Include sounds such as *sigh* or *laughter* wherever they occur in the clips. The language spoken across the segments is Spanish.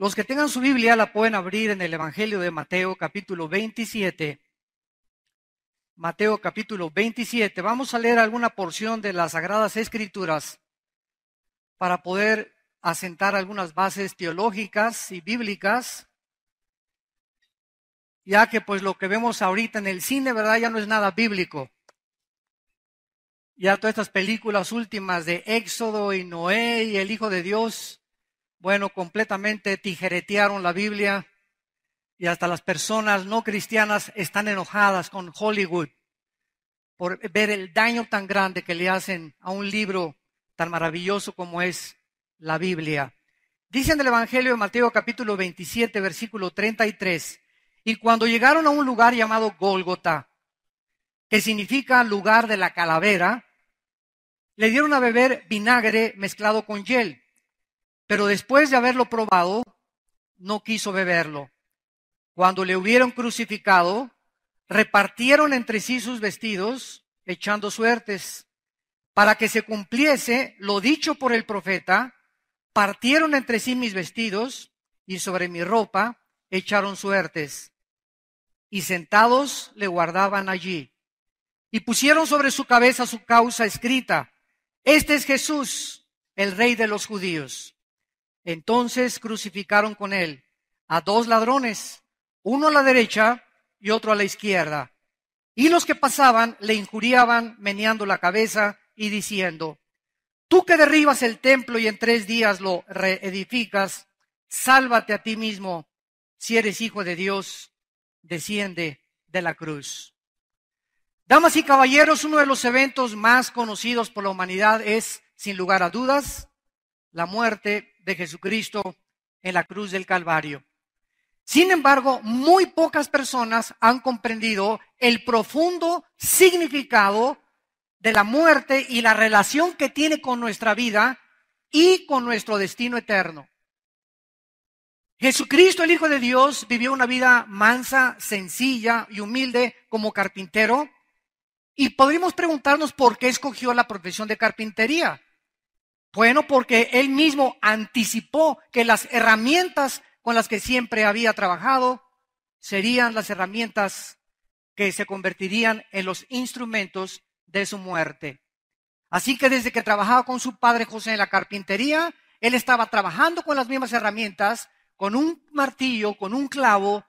Los que tengan su Biblia la pueden abrir en el Evangelio de Mateo capítulo 27. Mateo capítulo 27. Vamos a leer alguna porción de las Sagradas Escrituras para poder asentar algunas bases teológicas y bíblicas, ya que pues lo que vemos ahorita en el cine, ¿verdad? Ya no es nada bíblico. Ya todas estas películas últimas de Éxodo y Noé y el Hijo de Dios, bueno, completamente tijeretearon la Biblia y hasta las personas no cristianas están enojadas con Hollywood por ver el daño tan grande que le hacen a un libro tan maravilloso como es la Biblia. Dicen del Evangelio de Mateo capítulo 27, versículo 33, y cuando llegaron a un lugar llamado Gólgota, que significa lugar de la calavera, le dieron a beber vinagre mezclado con hiel. Pero después de haberlo probado, no quiso beberlo. Cuando le hubieron crucificado, repartieron entre sí sus vestidos, echando suertes, para que se cumpliese lo dicho por el profeta, partieron entre sí mis vestidos y sobre mi ropa echaron suertes. Y sentados le guardaban allí. Y pusieron sobre su cabeza su causa escrita, Este es Jesús, el rey de los judíos. Entonces crucificaron con él a dos ladrones, uno a la derecha y otro a la izquierda. Y los que pasaban le injuriaban meneando la cabeza y diciendo, tú que derribas el templo y en tres días lo reedificas, sálvate a ti mismo. Si eres hijo de Dios, desciende de la cruz. Damas y caballeros, uno de los eventos más conocidos por la humanidad es, sin lugar a dudas, la muerte de Jesucristo en la cruz del Calvario. Sin embargo, muy pocas personas han comprendido el profundo significado de la muerte y la relación que tiene con nuestra vida y con nuestro destino eterno. Jesucristo, el Hijo de Dios, vivió una vida mansa, sencilla y humilde como carpintero. Y podríamos preguntarnos por qué escogió la profesión de carpintería. Bueno, porque él mismo anticipó que las herramientas con las que siempre había trabajado serían las herramientas que se convertirían en los instrumentos de su muerte. Así que desde que trabajaba con su padre José en la carpintería, él estaba trabajando con las mismas herramientas, con un martillo, con un clavo,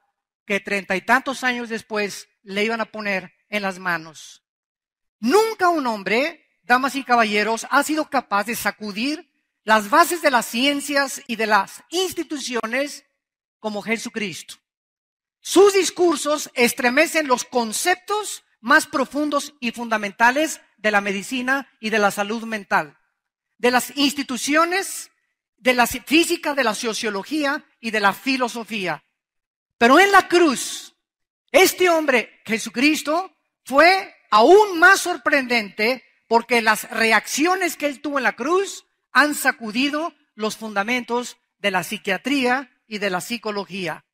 que treinta y tantos años después le iban a poner en las manos. Nunca un hombre damas y caballeros, ha sido capaz de sacudir las bases de las ciencias y de las instituciones como Jesucristo. Sus discursos estremecen los conceptos más profundos y fundamentales de la medicina y de la salud mental, de las instituciones, de la física, de la sociología y de la filosofía. Pero en la cruz, este hombre, Jesucristo, fue aún más sorprendente porque las reacciones que él tuvo en la cruz han sacudido los fundamentos de la psiquiatría y de la psicología.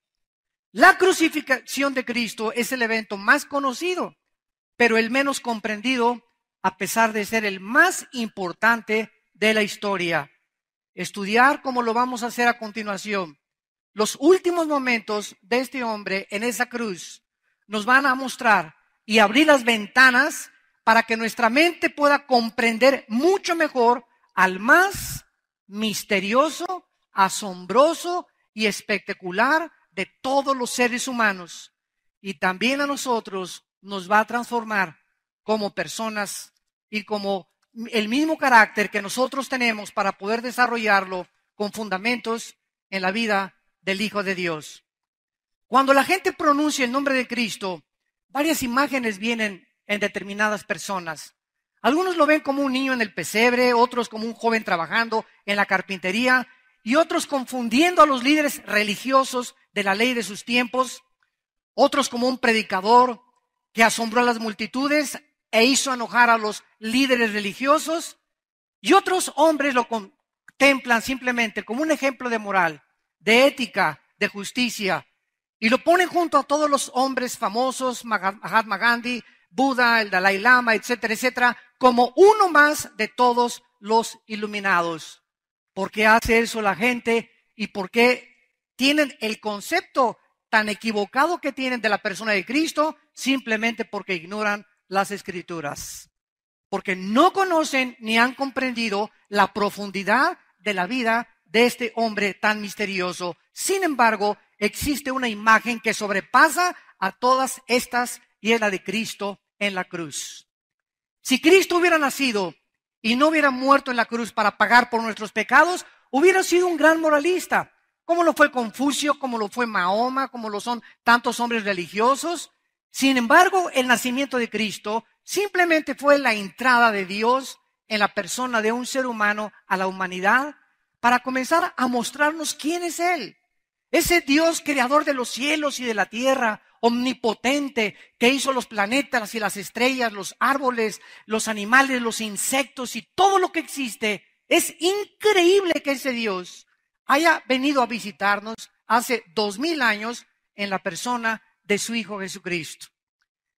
La crucifixión de Cristo es el evento más conocido, pero el menos comprendido, a pesar de ser el más importante de la historia. Estudiar, como lo vamos a hacer a continuación, los últimos momentos de este hombre en esa cruz nos van a mostrar y abrir las ventanas para que nuestra mente pueda comprender mucho mejor al más misterioso, asombroso y espectacular de todos los seres humanos. Y también a nosotros nos va a transformar como personas y como el mismo carácter que nosotros tenemos para poder desarrollarlo con fundamentos en la vida del Hijo de Dios. Cuando la gente pronuncia el nombre de Cristo, varias imágenes vienen en determinadas personas. Algunos lo ven como un niño en el pesebre, otros como un joven trabajando en la carpintería y otros confundiendo a los líderes religiosos de la ley de sus tiempos, otros como un predicador que asombró a las multitudes e hizo enojar a los líderes religiosos, y otros hombres lo contemplan simplemente como un ejemplo de moral, de ética, de justicia, y lo ponen junto a todos los hombres famosos, Mahatma Gandhi, Buda, el Dalai Lama, etcétera, etcétera, como uno más de todos los iluminados. ¿Por qué hace eso la gente? ¿Y por qué tienen el concepto tan equivocado que tienen de la persona de Cristo? Simplemente porque ignoran las escrituras. Porque no conocen ni han comprendido la profundidad de la vida de este hombre tan misterioso. Sin embargo, existe una imagen que sobrepasa a todas estas y es la de Cristo en la cruz. Si Cristo hubiera nacido y no hubiera muerto en la cruz para pagar por nuestros pecados, hubiera sido un gran moralista, como lo fue Confucio, como lo fue Mahoma, como lo son tantos hombres religiosos. Sin embargo, el nacimiento de Cristo simplemente fue la entrada de Dios en la persona de un ser humano a la humanidad para comenzar a mostrarnos quién es Él. Ese Dios creador de los cielos y de la tierra, omnipotente que hizo los planetas y las estrellas, los árboles, los animales, los insectos y todo lo que existe. Es increíble que ese Dios haya venido a visitarnos hace dos mil años en la persona de su Hijo Jesucristo.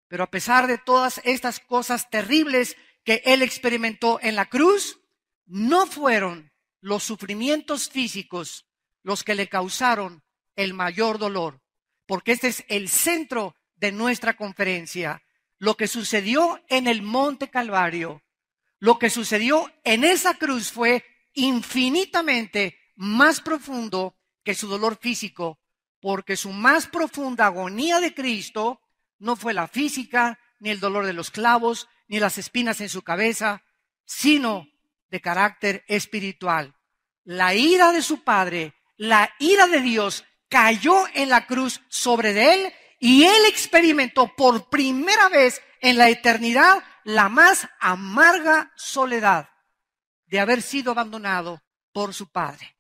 Pero a pesar de todas estas cosas terribles que él experimentó en la cruz, no fueron los sufrimientos físicos los que le causaron el mayor dolor porque este es el centro de nuestra conferencia, lo que sucedió en el Monte Calvario, lo que sucedió en esa cruz fue infinitamente más profundo que su dolor físico, porque su más profunda agonía de Cristo no fue la física, ni el dolor de los clavos, ni las espinas en su cabeza, sino de carácter espiritual. La ira de su Padre, la ira de Dios cayó en la cruz sobre de él y él experimentó por primera vez en la eternidad la más amarga soledad de haber sido abandonado por su Padre.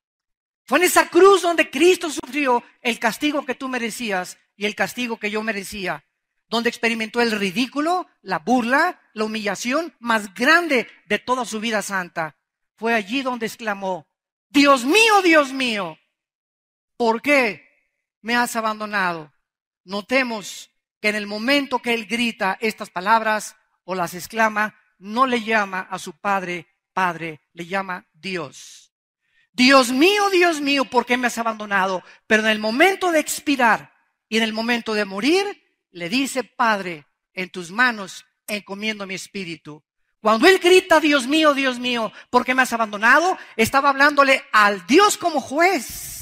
Fue en esa cruz donde Cristo sufrió el castigo que tú merecías y el castigo que yo merecía, donde experimentó el ridículo, la burla, la humillación más grande de toda su vida santa. Fue allí donde exclamó, Dios mío, Dios mío, ¿por qué me has abandonado? Notemos que en el momento que él grita estas palabras o las exclama, no le llama a su padre, padre, le llama Dios. Dios mío, Dios mío, ¿por qué me has abandonado? Pero en el momento de expirar y en el momento de morir, le dice, Padre, en tus manos encomiendo mi espíritu. Cuando él grita, Dios mío, Dios mío, ¿por qué me has abandonado? Estaba hablándole al Dios como juez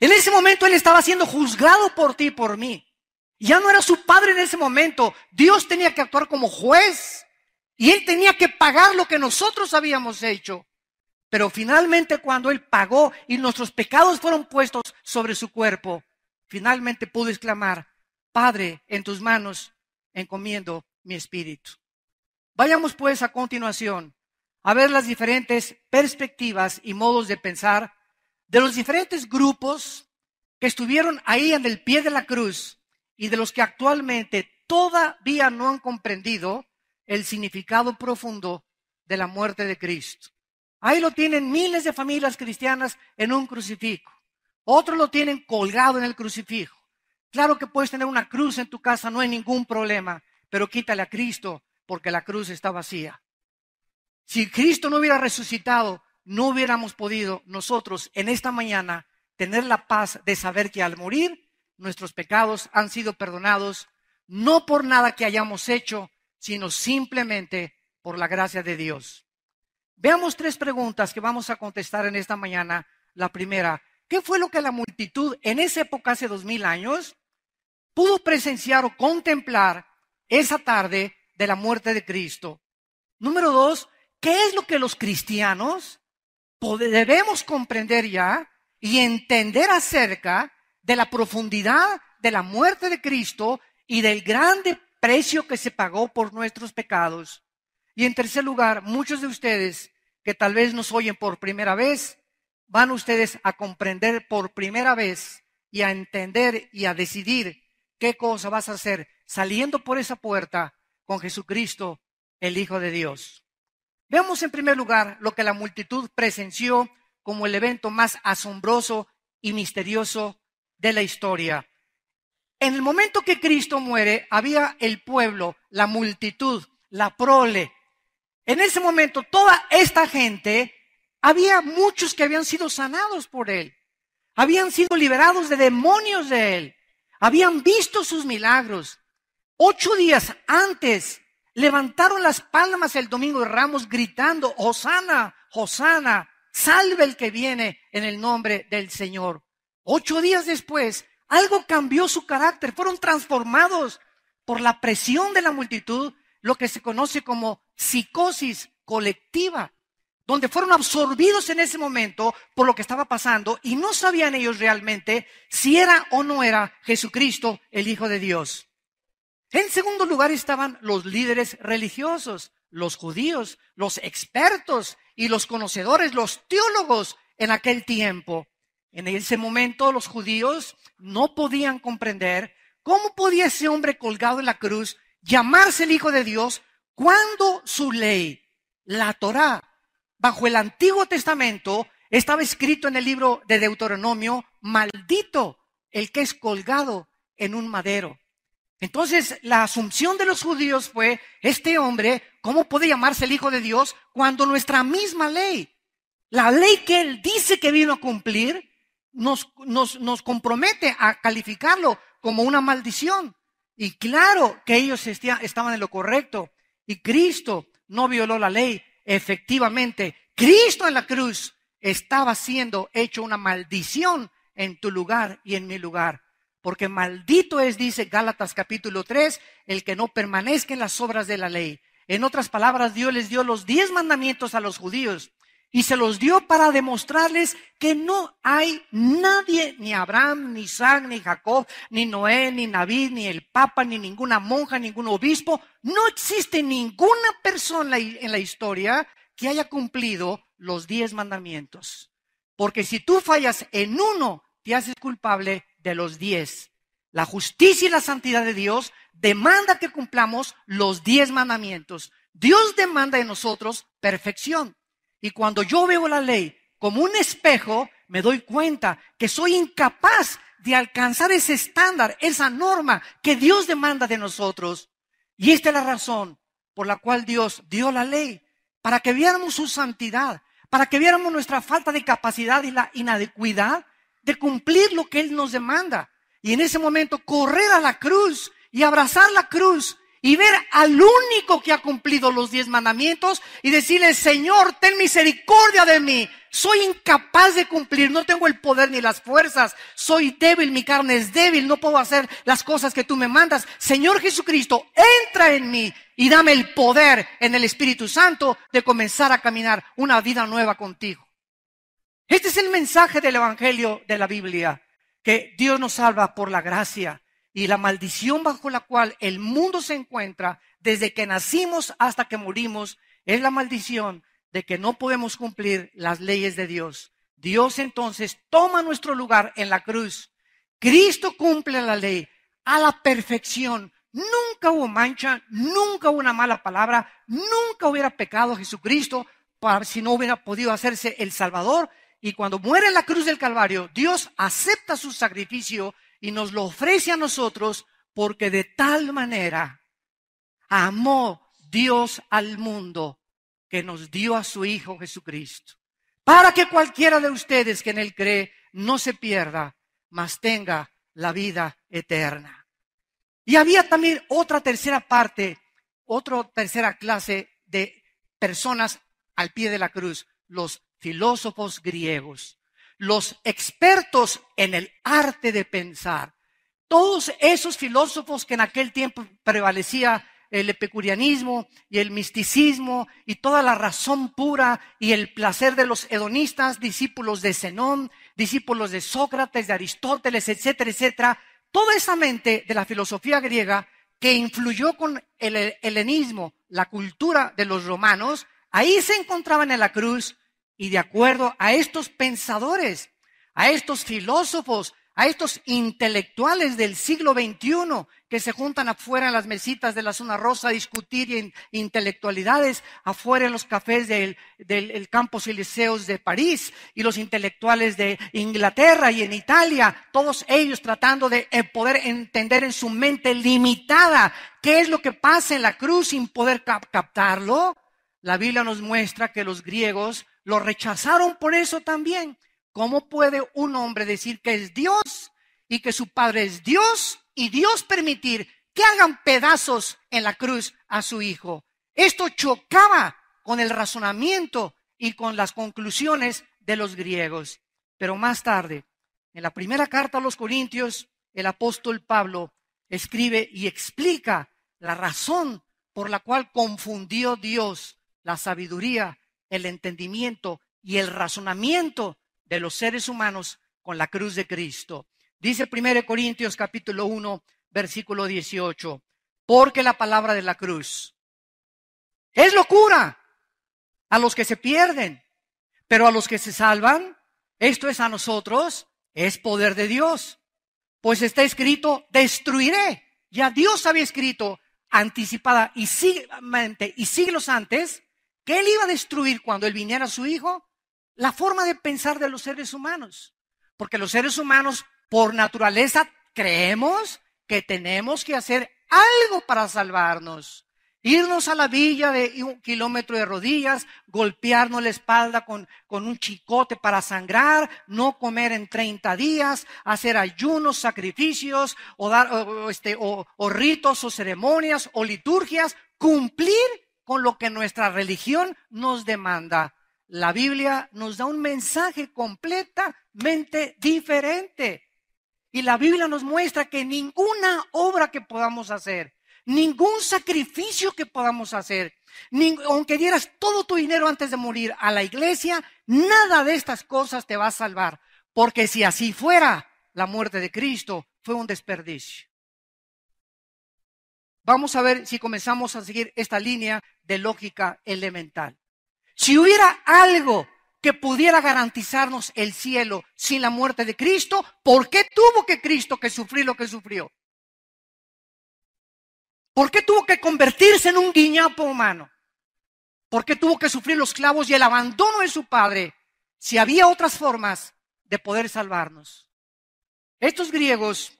en ese momento él estaba siendo juzgado por ti y por mí. Ya no era su padre en ese momento. Dios tenía que actuar como juez y él tenía que pagar lo que nosotros habíamos hecho. Pero finalmente cuando él pagó y nuestros pecados fueron puestos sobre su cuerpo, finalmente pudo exclamar, Padre, en tus manos encomiendo mi espíritu. Vayamos pues a continuación a ver las diferentes perspectivas y modos de pensar de los diferentes grupos que estuvieron ahí en el pie de la cruz y de los que actualmente todavía no han comprendido el significado profundo de la muerte de Cristo. Ahí lo tienen miles de familias cristianas en un crucifijo. Otros lo tienen colgado en el crucifijo. Claro que puedes tener una cruz en tu casa, no hay ningún problema, pero quítale a Cristo porque la cruz está vacía. Si Cristo no hubiera resucitado, no hubiéramos podido nosotros en esta mañana tener la paz de saber que al morir nuestros pecados han sido perdonados, no por nada que hayamos hecho, sino simplemente por la gracia de Dios. Veamos tres preguntas que vamos a contestar en esta mañana. La primera, ¿qué fue lo que la multitud en esa época, hace dos mil años, pudo presenciar o contemplar esa tarde de la muerte de Cristo? Número dos, ¿qué es lo que los cristianos debemos comprender ya y entender acerca de la profundidad de la muerte de Cristo y del grande precio que se pagó por nuestros pecados. Y en tercer lugar, muchos de ustedes que tal vez nos oyen por primera vez, van ustedes a comprender por primera vez y a entender y a decidir qué cosa vas a hacer saliendo por esa puerta con Jesucristo, el Hijo de Dios. Vemos en primer lugar lo que la multitud presenció como el evento más asombroso y misterioso de la historia. En el momento que Cristo muere, había el pueblo, la multitud, la prole. En ese momento, toda esta gente, había muchos que habían sido sanados por él, habían sido liberados de demonios de él, habían visto sus milagros. Ocho días antes levantaron las palmas el domingo de Ramos gritando, Hosana, Hosana, salve el que viene en el nombre del Señor. Ocho días después, algo cambió su carácter, fueron transformados por la presión de la multitud, lo que se conoce como psicosis colectiva, donde fueron absorbidos en ese momento por lo que estaba pasando y no sabían ellos realmente si era o no era Jesucristo el Hijo de Dios. En segundo lugar estaban los líderes religiosos, los judíos, los expertos y los conocedores, los teólogos en aquel tiempo. En ese momento los judíos no podían comprender cómo podía ese hombre colgado en la cruz llamarse el Hijo de Dios cuando su ley, la Torá, bajo el Antiguo Testamento, estaba escrito en el libro de Deuteronomio, maldito el que es colgado en un madero. Entonces, la asunción de los judíos fue, este hombre, ¿cómo puede llamarse el Hijo de Dios cuando nuestra misma ley, la ley que él dice que vino a cumplir, nos, nos, nos compromete a calificarlo como una maldición? Y claro que ellos estaban en lo correcto. Y Cristo no violó la ley. Efectivamente, Cristo en la cruz estaba siendo hecho una maldición en tu lugar y en mi lugar. Porque maldito es, dice Gálatas capítulo 3, el que no permanezca en las obras de la ley. En otras palabras, Dios les dio los diez mandamientos a los judíos y se los dio para demostrarles que no hay nadie, ni Abraham, ni Isaac, ni Jacob, ni Noé, ni David, ni el Papa, ni ninguna monja, ningún obispo. No existe ninguna persona en la historia que haya cumplido los diez mandamientos. Porque si tú fallas en uno, te haces culpable de los diez. La justicia y la santidad de Dios demanda que cumplamos los diez mandamientos. Dios demanda de nosotros perfección. Y cuando yo veo la ley como un espejo, me doy cuenta que soy incapaz de alcanzar ese estándar, esa norma que Dios demanda de nosotros. Y esta es la razón por la cual Dios dio la ley, para que viéramos su santidad, para que viéramos nuestra falta de capacidad y la inadecuidad de cumplir lo que Él nos demanda. Y en ese momento correr a la cruz y abrazar la cruz y ver al único que ha cumplido los diez mandamientos y decirle, Señor, ten misericordia de mí. Soy incapaz de cumplir, no tengo el poder ni las fuerzas, soy débil, mi carne es débil, no puedo hacer las cosas que tú me mandas. Señor Jesucristo, entra en mí y dame el poder en el Espíritu Santo de comenzar a caminar una vida nueva contigo. Este es el mensaje del Evangelio de la Biblia, que Dios nos salva por la gracia y la maldición bajo la cual el mundo se encuentra desde que nacimos hasta que morimos es la maldición de que no podemos cumplir las leyes de Dios. Dios entonces toma nuestro lugar en la cruz. Cristo cumple la ley a la perfección. Nunca hubo mancha, nunca hubo una mala palabra, nunca hubiera pecado Jesucristo para, si no hubiera podido hacerse el Salvador y cuando muere en la cruz del Calvario, Dios acepta su sacrificio y nos lo ofrece a nosotros porque de tal manera amó Dios al mundo que nos dio a su Hijo Jesucristo, para que cualquiera de ustedes que en Él cree no se pierda, mas tenga la vida eterna. Y había también otra tercera parte, otra tercera clase de personas al pie de la cruz, los filósofos griegos, los expertos en el arte de pensar, todos esos filósofos que en aquel tiempo prevalecía el epicurianismo y el misticismo y toda la razón pura y el placer de los hedonistas, discípulos de Zenón, discípulos de Sócrates, de Aristóteles, etcétera, etcétera, toda esa mente de la filosofía griega que influyó con el helenismo, la cultura de los romanos, ahí se encontraban en la cruz y de acuerdo a estos pensadores, a estos filósofos, a estos intelectuales del siglo XXI que se juntan afuera en las mesitas de la zona rosa a discutir intelectualidades, afuera en los cafés del, del, y Campos de París y los intelectuales de Inglaterra y en Italia, todos ellos tratando de eh, poder entender en su mente limitada qué es lo que pasa en la cruz sin poder captarlo. La Biblia nos muestra que los griegos lo rechazaron por eso también. ¿Cómo puede un hombre decir que es Dios y que su padre es Dios y Dios permitir que hagan pedazos en la cruz a su hijo? Esto chocaba con el razonamiento y con las conclusiones de los griegos. Pero más tarde, en la primera carta a los Corintios, el apóstol Pablo escribe y explica la razón por la cual confundió Dios la sabiduría el entendimiento y el razonamiento de los seres humanos con la cruz de Cristo. Dice 1 Corintios capítulo 1, versículo 18, porque la palabra de la cruz es locura a los que se pierden, pero a los que se salvan, esto es a nosotros, es poder de Dios. Pues está escrito, destruiré. Ya Dios había escrito anticipada y, y siglos antes ¿Qué él iba a destruir cuando él viniera a su hijo la forma de pensar de los seres humanos. Porque los seres humanos, por naturaleza, creemos que tenemos que hacer algo para salvarnos. Irnos a la villa de un kilómetro de rodillas, golpearnos la espalda con, un chicote para sangrar, no comer en 30 días, hacer ayunos, sacrificios, o, dar, este, o ritos, o ceremonias, o liturgias, cumplir con lo que nuestra religión nos demanda. La Biblia nos da un mensaje completamente diferente. Y la Biblia nos muestra que ninguna obra que podamos hacer, ningún sacrificio que podamos hacer, aunque dieras todo tu dinero antes de morir a la iglesia, nada de estas cosas te va a salvar. Porque si así fuera, la muerte de Cristo fue un desperdicio. Vamos a ver si comenzamos a seguir esta línea de lógica elemental. Si hubiera algo que pudiera garantizarnos el cielo sin la muerte de Cristo, ¿por qué tuvo que Cristo que sufrir lo que sufrió? ¿Por qué tuvo que convertirse en un guiñapo humano? ¿Por qué tuvo que sufrir los clavos y el abandono de su padre si había otras formas de poder salvarnos? Estos griegos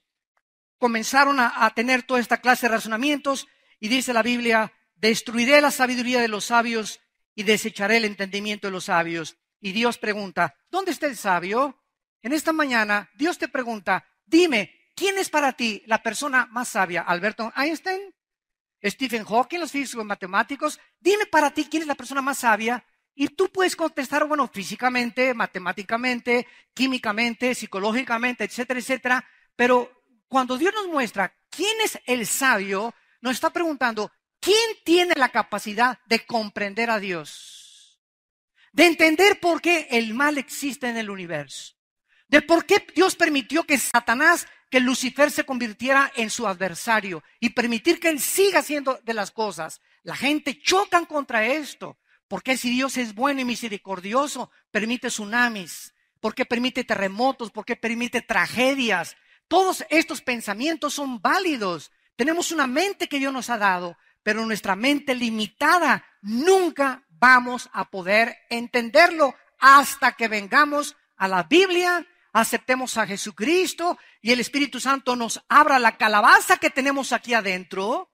comenzaron a, tener toda esta clase de razonamientos y dice la Biblia, destruiré la sabiduría de los sabios y desecharé el entendimiento de los sabios. Y Dios pregunta, ¿dónde está el sabio? En esta mañana Dios te pregunta, dime, ¿quién es para ti la persona más sabia? ¿Alberto Einstein? ¿Stephen Hawking, los físicos matemáticos? Dime para ti quién es la persona más sabia. Y tú puedes contestar, bueno, físicamente, matemáticamente, químicamente, psicológicamente, etcétera, etcétera. Pero cuando Dios nos muestra quién es el sabio, nos está preguntando, ¿quién tiene la capacidad de comprender a Dios? De entender por qué el mal existe en el universo. De por qué Dios permitió que Satanás, que Lucifer se convirtiera en su adversario y permitir que él siga haciendo de las cosas. La gente chocan contra esto. Porque si Dios es bueno y misericordioso, permite tsunamis, porque permite terremotos, porque permite tragedias, todos estos pensamientos son válidos. Tenemos una mente que Dios nos ha dado, pero nuestra mente limitada nunca vamos a poder entenderlo hasta que vengamos a la Biblia, aceptemos a Jesucristo y el Espíritu Santo nos abra la calabaza que tenemos aquí adentro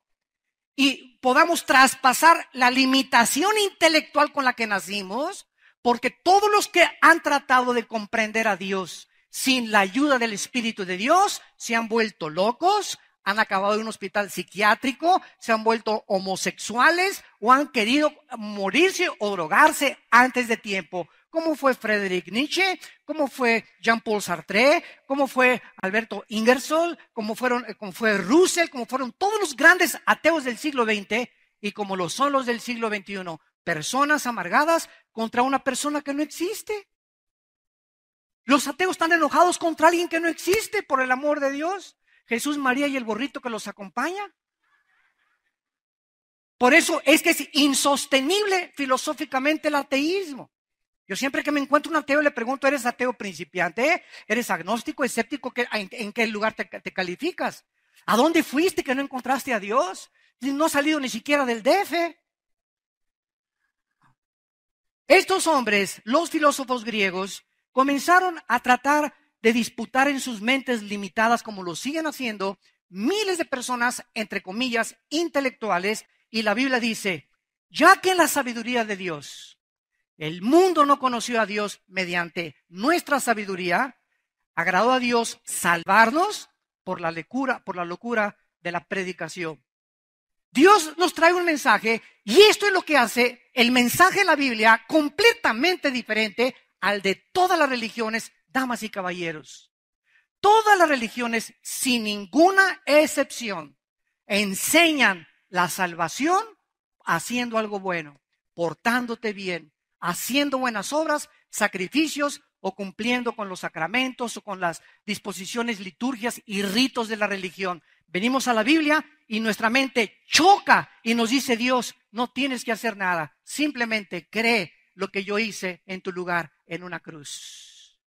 y podamos traspasar la limitación intelectual con la que nacimos, porque todos los que han tratado de comprender a Dios sin la ayuda del Espíritu de Dios, se han vuelto locos, han acabado en un hospital psiquiátrico, se han vuelto homosexuales o han querido morirse o drogarse antes de tiempo. ¿Cómo fue Frederick Nietzsche? ¿Cómo fue Jean-Paul Sartre? ¿Cómo fue Alberto Ingersoll? ¿Cómo, fueron, eh, ¿Cómo fue Russell? ¿Cómo fueron todos los grandes ateos del siglo XX y como lo son los del siglo XXI? Personas amargadas contra una persona que no existe. Los ateos están enojados contra alguien que no existe, por el amor de Dios. Jesús, María y el borrito que los acompaña. Por eso es que es insostenible filosóficamente el ateísmo. Yo siempre que me encuentro un ateo le pregunto, ¿eres ateo principiante? ¿Eres agnóstico, escéptico? ¿En, qué lugar te, te, calificas? ¿A dónde fuiste que no encontraste a Dios? No has salido ni siquiera del DF. Estos hombres, los filósofos griegos, comenzaron a tratar de disputar en sus mentes limitadas, como lo siguen haciendo, miles de personas, entre comillas, intelectuales, y la Biblia dice, ya que en la sabiduría de Dios, el mundo no conoció a Dios mediante nuestra sabiduría, agradó a Dios salvarnos por la locura, por la locura de la predicación. Dios nos trae un mensaje y esto es lo que hace el mensaje de la Biblia completamente diferente al de todas las religiones, damas y caballeros. Todas las religiones, sin ninguna excepción, enseñan la salvación haciendo algo bueno, portándote bien, haciendo buenas obras, sacrificios o cumpliendo con los sacramentos o con las disposiciones, liturgias y ritos de la religión. Venimos a la Biblia y nuestra mente choca y nos dice Dios, no tienes que hacer nada, simplemente cree lo que yo hice en tu lugar en una cruz.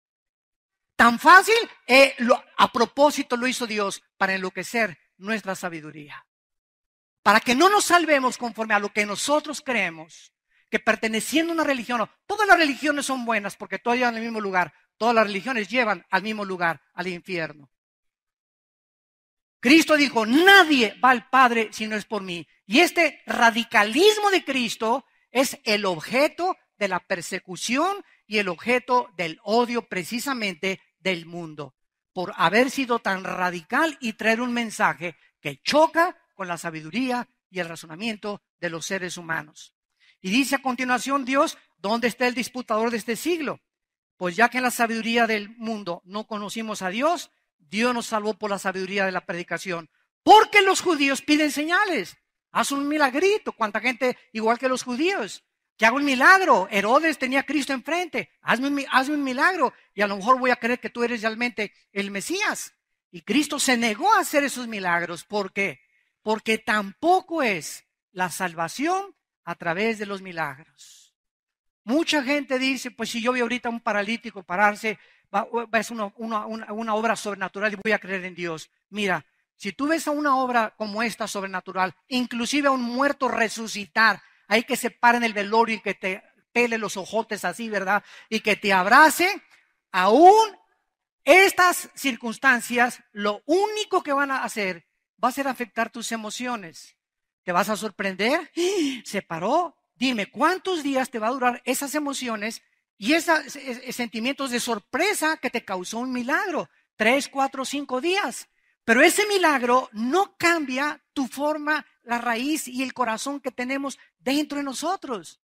Tan fácil, eh, a propósito lo hizo Dios para enloquecer nuestra sabiduría. Para que no nos salvemos conforme a lo que nosotros creemos, que perteneciendo a una religión, todas las religiones son buenas porque todas llevan al mismo lugar, todas las religiones llevan al mismo lugar, al infierno. Cristo dijo, nadie va al Padre si no es por mí. Y este radicalismo de Cristo es el objeto de la persecución y el objeto del odio precisamente del mundo, por haber sido tan radical y traer un mensaje que choca con la sabiduría y el razonamiento de los seres humanos. Y dice a continuación Dios, ¿dónde está el disputador de este siglo? Pues ya que en la sabiduría del mundo no conocimos a Dios, Dios nos salvó por la sabiduría de la predicación. Porque los judíos piden señales. Haz un milagrito, cuánta gente igual que los judíos que hago un milagro. Herodes tenía a Cristo enfrente. Hazme, un milagro y a lo mejor voy a creer que tú eres realmente el Mesías. Y Cristo se negó a hacer esos milagros. ¿Por qué? Porque tampoco es la salvación a través de los milagros. Mucha gente dice, pues si yo veo ahorita un paralítico pararse, va, es una, una obra sobrenatural y voy a creer en Dios. Mira, si tú ves a una obra como esta sobrenatural, inclusive a un muerto resucitar, hay que separar el velorio y que te pele los ojotes así, ¿verdad? Y que te abrace, aún estas circunstancias lo único que van a hacer va a ser afectar tus emociones. ¿Te vas a sorprender? *gasps* ¿Se paró? Dime, ¿cuántos días te va a durar esas emociones y esos sentimientos de sorpresa que te causó un milagro? Tres, cuatro, cinco días. Pero ese milagro no cambia tu forma la raíz y el corazón que tenemos dentro de nosotros.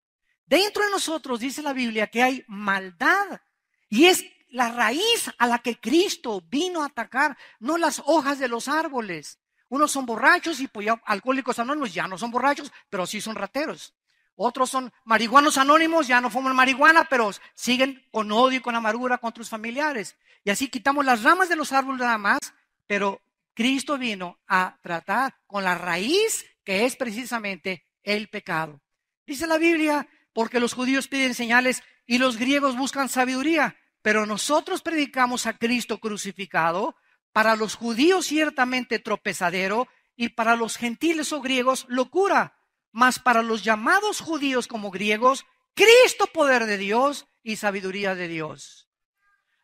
Dentro de nosotros dice la Biblia que hay maldad y es la raíz a la que Cristo vino a atacar, no las hojas de los árboles. Unos son borrachos y pues, alcohólicos anónimos, ya no son borrachos, pero sí son rateros. Otros son marihuanos anónimos, ya no fuman marihuana, pero siguen con odio y con amargura contra sus familiares. Y así quitamos las ramas de los árboles nada más, pero Cristo vino a tratar con la raíz que es precisamente el pecado. Dice la Biblia, porque los judíos piden señales y los griegos buscan sabiduría, pero nosotros predicamos a Cristo crucificado, para los judíos ciertamente tropezadero y para los gentiles o griegos locura, mas para los llamados judíos como griegos, Cristo poder de Dios y sabiduría de Dios.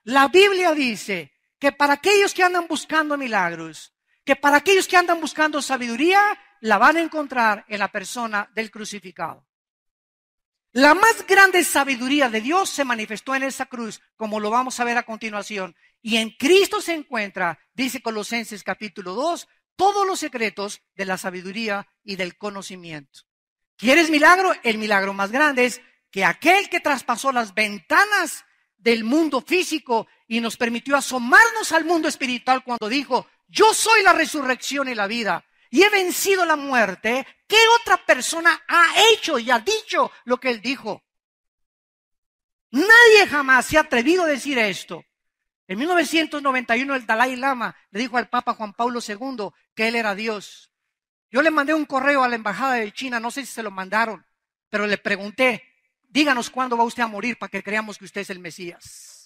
La Biblia dice que para aquellos que andan buscando milagros, que para aquellos que andan buscando sabiduría, la van a encontrar en la persona del crucificado. La más grande sabiduría de Dios se manifestó en esa cruz, como lo vamos a ver a continuación. Y en Cristo se encuentra, dice Colosenses capítulo 2, todos los secretos de la sabiduría y del conocimiento. ¿Quieres milagro? El milagro más grande es que aquel que traspasó las ventanas del mundo físico y nos permitió asomarnos al mundo espiritual cuando dijo, yo soy la resurrección y la vida y he vencido la muerte, ¿qué otra persona ha hecho y ha dicho lo que él dijo? Nadie jamás se ha atrevido a decir esto. En 1991 el Dalai Lama le dijo al Papa Juan Pablo II que él era Dios. Yo le mandé un correo a la Embajada de China, no sé si se lo mandaron, pero le pregunté, díganos cuándo va usted a morir para que creamos que usted es el Mesías.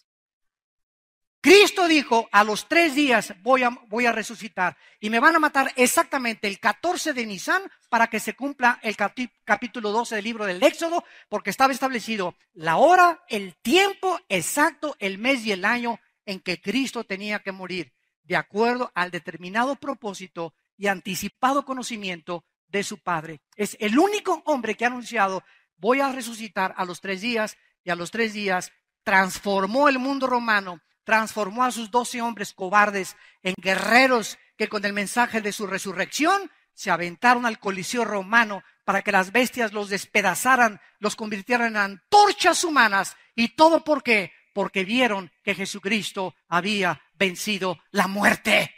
Cristo dijo, a los tres días voy a, voy a resucitar y me van a matar exactamente el 14 de Nisan para que se cumpla el capítulo 12 del libro del Éxodo, porque estaba establecido la hora, el tiempo exacto, el mes y el año en que Cristo tenía que morir, de acuerdo al determinado propósito y anticipado conocimiento de su Padre. Es el único hombre que ha anunciado, voy a resucitar a los tres días, y a los tres días transformó el mundo romano transformó a sus doce hombres cobardes en guerreros que con el mensaje de su resurrección se aventaron al coliseo romano para que las bestias los despedazaran, los convirtieran en antorchas humanas. ¿Y todo por qué? Porque vieron que Jesucristo había vencido la muerte.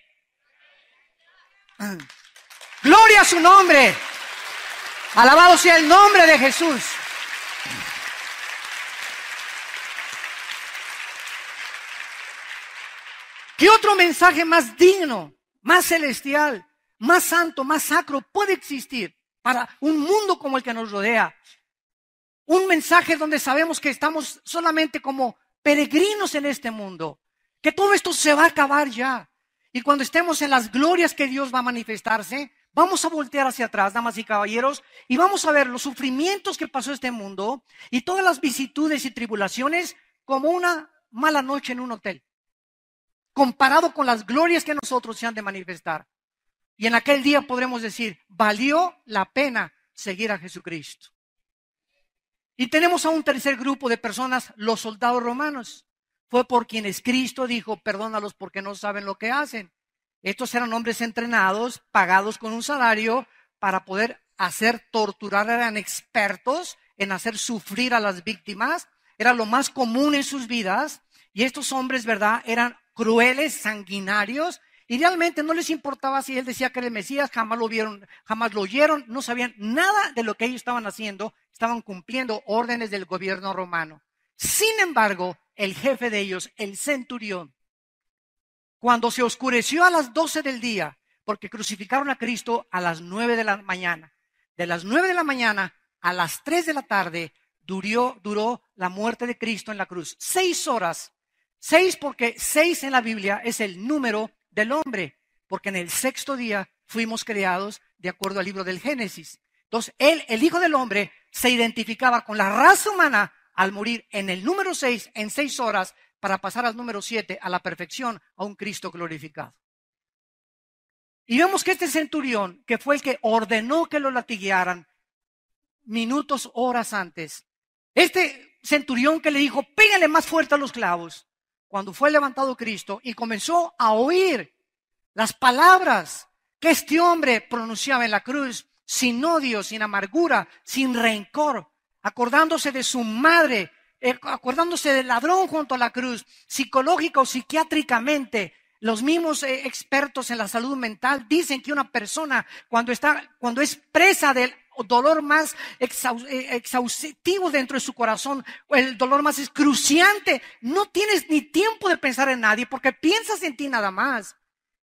Ah. Gloria a su nombre. Alabado sea el nombre de Jesús. Y otro mensaje más digno, más celestial, más santo, más sacro puede existir para un mundo como el que nos rodea? Un mensaje donde sabemos que estamos solamente como peregrinos en este mundo, que todo esto se va a acabar ya. Y cuando estemos en las glorias que Dios va a manifestarse, vamos a voltear hacia atrás, damas y caballeros, y vamos a ver los sufrimientos que pasó este mundo y todas las vicitudes y tribulaciones como una mala noche en un hotel comparado con las glorias que nosotros se han de manifestar. Y en aquel día podremos decir, valió la pena seguir a Jesucristo. Y tenemos a un tercer grupo de personas, los soldados romanos. Fue por quienes Cristo dijo, perdónalos porque no saben lo que hacen. Estos eran hombres entrenados, pagados con un salario para poder hacer torturar, eran expertos en hacer sufrir a las víctimas, era lo más común en sus vidas. Y estos hombres, ¿verdad? Eran crueles, sanguinarios, y realmente no les importaba si él decía que era el Mesías, jamás lo vieron, jamás lo oyeron, no sabían nada de lo que ellos estaban haciendo, estaban cumpliendo órdenes del gobierno romano. Sin embargo, el jefe de ellos, el centurión, cuando se oscureció a las 12 del día, porque crucificaron a Cristo a las 9 de la mañana, de las 9 de la mañana a las 3 de la tarde, durió duró la muerte de Cristo en la cruz. Seis horas Seis porque seis en la Biblia es el número del hombre, porque en el sexto día fuimos creados de acuerdo al libro del Génesis. Entonces, él, el Hijo del Hombre, se identificaba con la raza humana al morir en el número seis, en seis horas, para pasar al número siete, a la perfección, a un Cristo glorificado. Y vemos que este centurión, que fue el que ordenó que lo latiguearan minutos, horas antes, este centurión que le dijo, pégale más fuerte a los clavos, cuando fue levantado Cristo y comenzó a oír las palabras que este hombre pronunciaba en la cruz, sin odio, sin amargura, sin rencor, acordándose de su madre, eh, acordándose del ladrón junto a la cruz, psicológico, psiquiátricamente. Los mismos eh, expertos en la salud mental dicen que una persona cuando está, cuando es presa del dolor más eh, exhaustivo dentro de su corazón, el dolor más excruciante, no tienes ni tiempo de pensar en nadie porque piensas en ti nada más.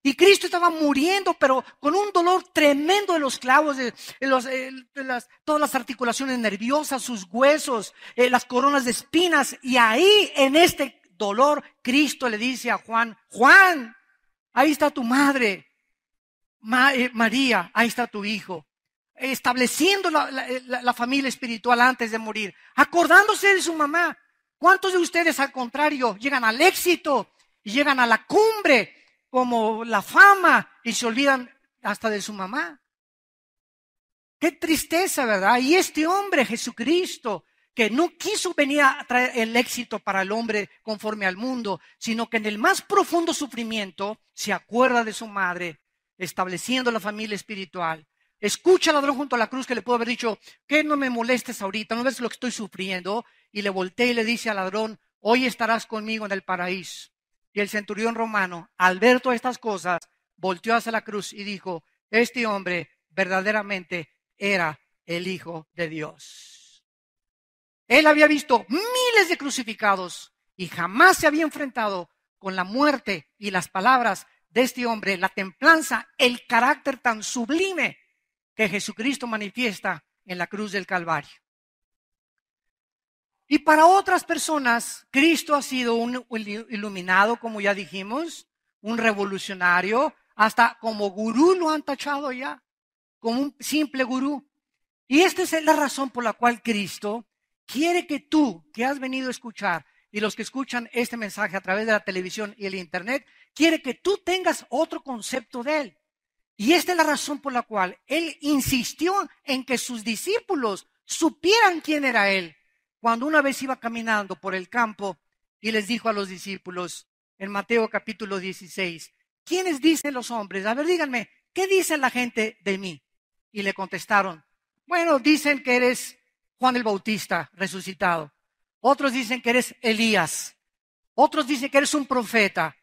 Y Cristo estaba muriendo, pero con un dolor tremendo de los clavos, en los, eh, las, todas las articulaciones nerviosas, sus huesos, eh, las coronas de espinas. Y ahí, en este dolor, Cristo le dice a Juan, Juan, ahí está tu madre, María, ahí está tu hijo estableciendo la, familia espiritual antes de morir, acordándose de su mamá. ¿Cuántos de ustedes al contrario llegan al éxito, llegan a la cumbre, como la fama, y se olvidan hasta de su mamá? Qué tristeza, ¿verdad? Y este hombre, Jesucristo, que no quiso venir a traer el éxito para el hombre conforme al mundo, sino que en el más profundo sufrimiento se acuerda de su madre, estableciendo la familia espiritual Escucha al ladrón junto a la cruz que le pudo haber dicho, que no me molestes ahorita, no ves lo que estoy sufriendo. Y le volteé y le dice al ladrón, hoy estarás conmigo en el paraíso. Y el centurión romano, al ver todas estas cosas, volteó hacia la cruz y dijo, este hombre verdaderamente era el Hijo de Dios. Él había visto miles de crucificados y jamás se había enfrentado con la muerte y las palabras de este hombre, la templanza, el carácter tan sublime que Jesucristo manifiesta en la cruz del Calvario. Y para otras personas, Cristo ha sido un iluminado, como ya dijimos, un revolucionario, hasta como gurú lo han tachado ya, como un simple gurú. Y esta es la razón por la cual Cristo quiere que tú, que has venido a escuchar, y los que escuchan este mensaje a través de la televisión y el Internet, quiere que tú tengas otro concepto de Él. Y esta es la razón por la cual él insistió en que sus discípulos supieran quién era él. Cuando una vez iba caminando por el campo y les dijo a los discípulos en Mateo capítulo 16, ¿quiénes dicen los hombres? A ver, díganme, ¿qué dice la gente de mí? Y le contestaron, bueno, dicen que eres Juan el Bautista resucitado. Otros dicen que eres Elías. Otros dicen que eres un profeta.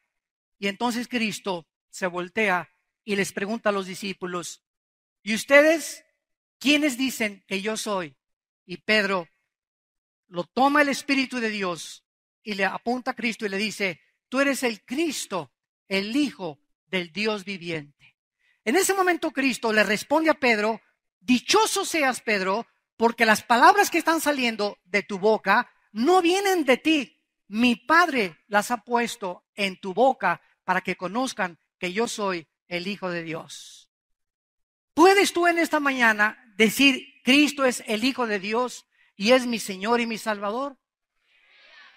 Y entonces Cristo se voltea y les pregunta a los discípulos, ¿y ustedes quiénes dicen que yo soy? Y Pedro lo toma el Espíritu de Dios y le apunta a Cristo y le dice, tú eres el Cristo, el Hijo del Dios viviente. En ese momento Cristo le responde a Pedro, dichoso seas Pedro, porque las palabras que están saliendo de tu boca no vienen de ti. Mi Padre las ha puesto en tu boca para que conozcan que yo soy el Hijo de Dios. ¿Puedes tú en esta mañana decir, Cristo es el Hijo de Dios y es mi Señor y mi Salvador?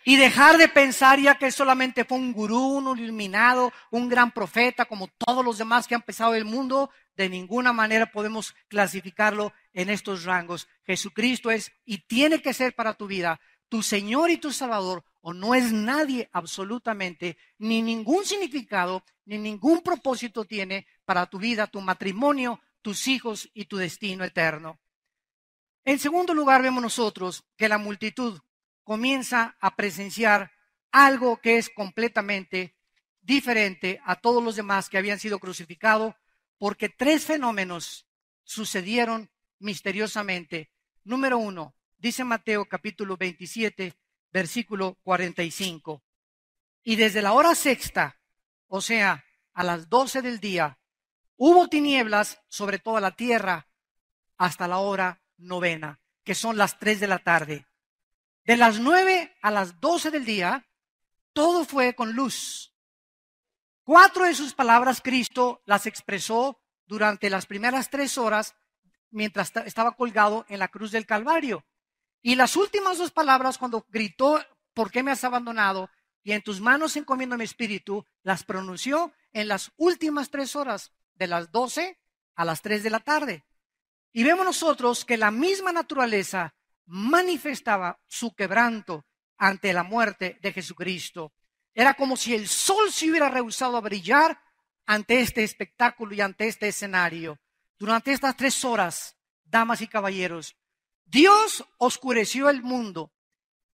Y dejar de pensar ya que solamente fue un gurú, un iluminado, un gran profeta, como todos los demás que han pesado el mundo, de ninguna manera podemos clasificarlo en estos rangos. Jesucristo es y tiene que ser para tu vida tu Señor y tu Salvador, o no es nadie absolutamente, ni ningún significado, ni ningún propósito tiene para tu vida, tu matrimonio, tus hijos y tu destino eterno. En segundo lugar, vemos nosotros que la multitud comienza a presenciar algo que es completamente diferente a todos los demás que habían sido crucificados, porque tres fenómenos sucedieron misteriosamente. Número uno, Dice Mateo capítulo 27, versículo 45. Y desde la hora sexta, o sea, a las doce del día, hubo tinieblas sobre toda la tierra hasta la hora novena, que son las tres de la tarde. De las nueve a las doce del día, todo fue con luz. Cuatro de sus palabras Cristo las expresó durante las primeras tres horas mientras estaba colgado en la cruz del Calvario. Y las últimas dos palabras, cuando gritó, ¿por qué me has abandonado? Y en tus manos encomiendo mi espíritu, las pronunció en las últimas tres horas, de las doce a las tres de la tarde. Y vemos nosotros que la misma naturaleza manifestaba su quebranto ante la muerte de Jesucristo. Era como si el sol se hubiera rehusado a brillar ante este espectáculo y ante este escenario. Durante estas tres horas, damas y caballeros, Dios oscureció el mundo